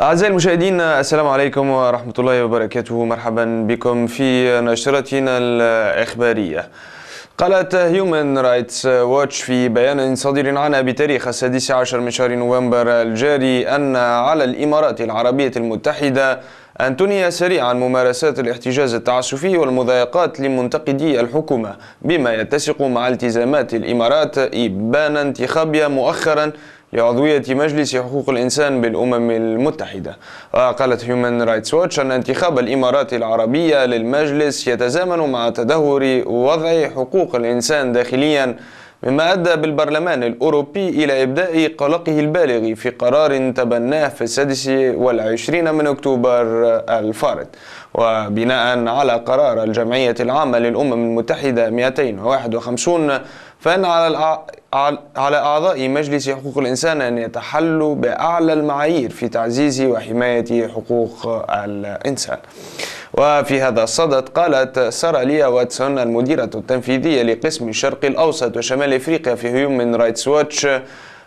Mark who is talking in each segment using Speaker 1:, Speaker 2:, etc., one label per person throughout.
Speaker 1: أعزائي المشاهدين السلام عليكم ورحمة الله وبركاته مرحبا بكم في نشرتنا الإخبارية قالت هيومن رايتس واتش في بيان صدر عنها بتاريخ السادس عشر من شهر نوفمبر الجاري أن على الإمارات العربية المتحدة أن تنهي سريعا ممارسات الاحتجاز التعسفي والمضايقات لمنتقدي الحكومة بما يتسق مع التزامات الإمارات إبان انتخابها مؤخرا لعضوية مجلس حقوق الإنسان بالأمم المتحدة وقالت هيومن رايتس ووتش أن انتخاب الإمارات العربية للمجلس يتزامن مع تدهور وضع حقوق الإنسان داخليا مما أدى بالبرلمان الأوروبي إلى إبداء قلقه البالغ في قرار تبناه في السادس والعشرين من أكتوبر الفارط وبناء على قرار الجمعية العامة للأمم المتحدة 251 فإن على على أعضاء مجلس حقوق الإنسان أن يتحلوا بأعلى المعايير في تعزيز وحماية حقوق الإنسان وفي هذا الصدد قالت سارة ليا واتسون المديرة التنفيذية لقسم الشرق الأوسط وشمال إفريقيا في هيومن رايتس واتش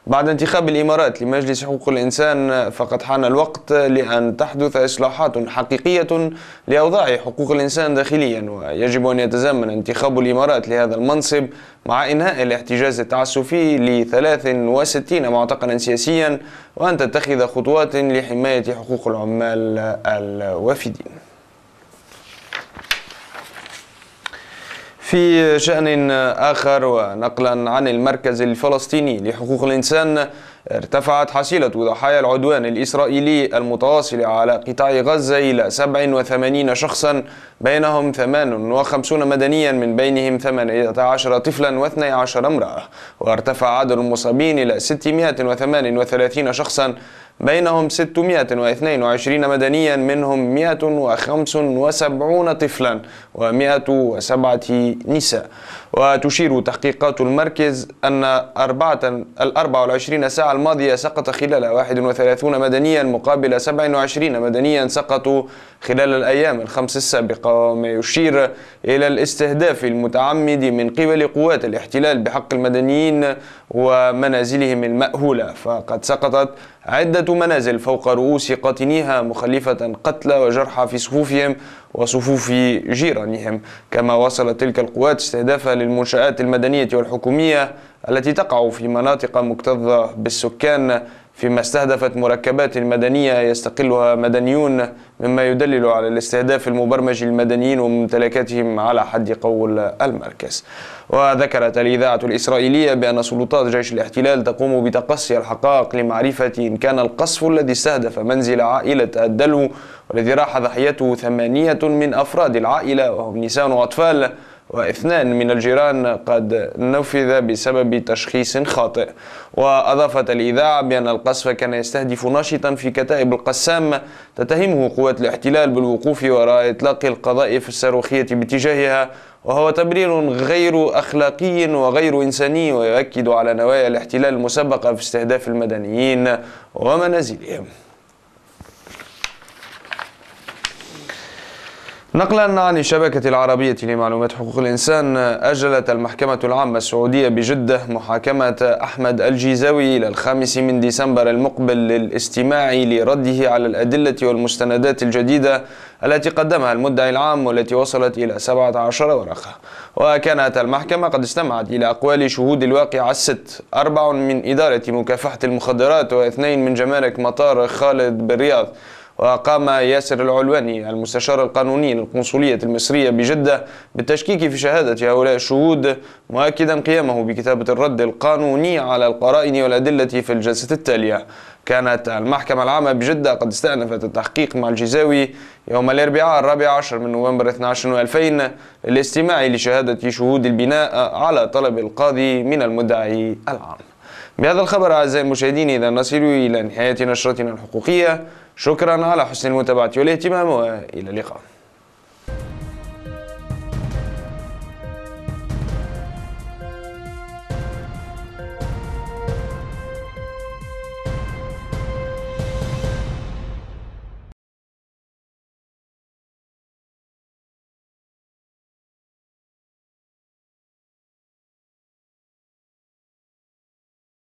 Speaker 1: بعد انتخاب الإمارات لمجلس حقوق الإنسان فقد حان الوقت لأن تحدث إصلاحات حقيقية لأوضاع حقوق الإنسان داخليا ويجب أن يتزامن انتخاب الإمارات لهذا المنصب مع إنهاء الاحتجاز التعسفي ل 63 معتقلا سياسيا وأن تتخذ خطوات لحماية حقوق العمال الوافدين في شأن آخر ونقلا عن المركز الفلسطيني لحقوق الإنسان ارتفعت حصيلة ضحايا العدوان الإسرائيلي المتواصل على قطاع غزة إلى 87 شخصا بينهم 58 مدنيا من بينهم 18 طفلا و12 امرأة وارتفع عدد المصابين إلى 638 شخصا بينهم 622 مدنيا منهم 175 طفلا و107 نساء وتشير تحقيقات المركز أن أربعة الأربع والعشرين ساعة الماضية سقط خلال 31 مدنيا مقابل 27 مدنيا سقطوا خلال الأيام الخمس السابقة وما يشير إلى الاستهداف المتعمد من قبل قوات الاحتلال بحق المدنيين ومنازلهم المأهولة فقد سقطت عدة منازل فوق رؤوس قاتنيها مخلفة قتلى وجرحى في صفوفهم وصفوف جيرانهم كما وصلت تلك القوات استهدافها للمنشآت المدنية والحكومية التي تقع في مناطق مكتظة بالسكان فيما استهدفت مركبات مدنية يستقلها مدنيون مما يدلل على الاستهداف المبرمج للمدنيين وممتلكاتهم على حد قول المركز وذكرت الإذاعة الإسرائيلية بأن سلطات جيش الاحتلال تقوم بتقصي الحقائق لمعرفة إن كان القصف الذي استهدف منزل عائلة الدلو والذي راح ضحيته ثمانية من أفراد العائلة وهم نساء وأطفال واثنان من الجيران قد نفذ بسبب تشخيص خاطئ وأضافت الإذاعة بأن القصف كان يستهدف ناشطا في كتائب القسام تتهمه قوات الاحتلال بالوقوف وراء إطلاق القذائف الصاروخية باتجاهها وهو تبرير غير أخلاقي وغير إنساني ويؤكد على نوايا الاحتلال المسبقة في استهداف المدنيين ومنازلهم نقلا عن الشبكة العربية لمعلومات حقوق الإنسان أجلت المحكمة العامة السعودية بجدة محاكمة أحمد الجيزاوي إلى الخامس من ديسمبر المقبل للاستماع لرده على الأدلة والمستندات الجديدة التي قدمها المدعي العام والتي وصلت إلى 17 ورقة وكانت المحكمة قد استمعت إلى أقوال شهود الواقعة الست أربع من إدارة مكافحة المخدرات واثنين من جمارك مطار خالد بالرياض وقام ياسر العلواني المستشار القانوني للقنصلية المصرية بجدة بالتشكيك في شهادة هؤلاء الشهود مؤكدا قيامه بكتابة الرد القانوني على القرائن والأدلة في الجلسة التالية كانت المحكمة العامة بجدة قد استأنفت التحقيق مع الجزاوي يوم الأربعاء الرابع عشر من نوفمبر 12 2000 للاستماع لشهادة شهود البناء على طلب القاضي من المدعي العام بهذا الخبر أعزائي المشاهدين إذا نصل إلى نهاية نشرتنا الحقوقية شكرا على حسن المتابعة والاهتمام وإلى اللقاء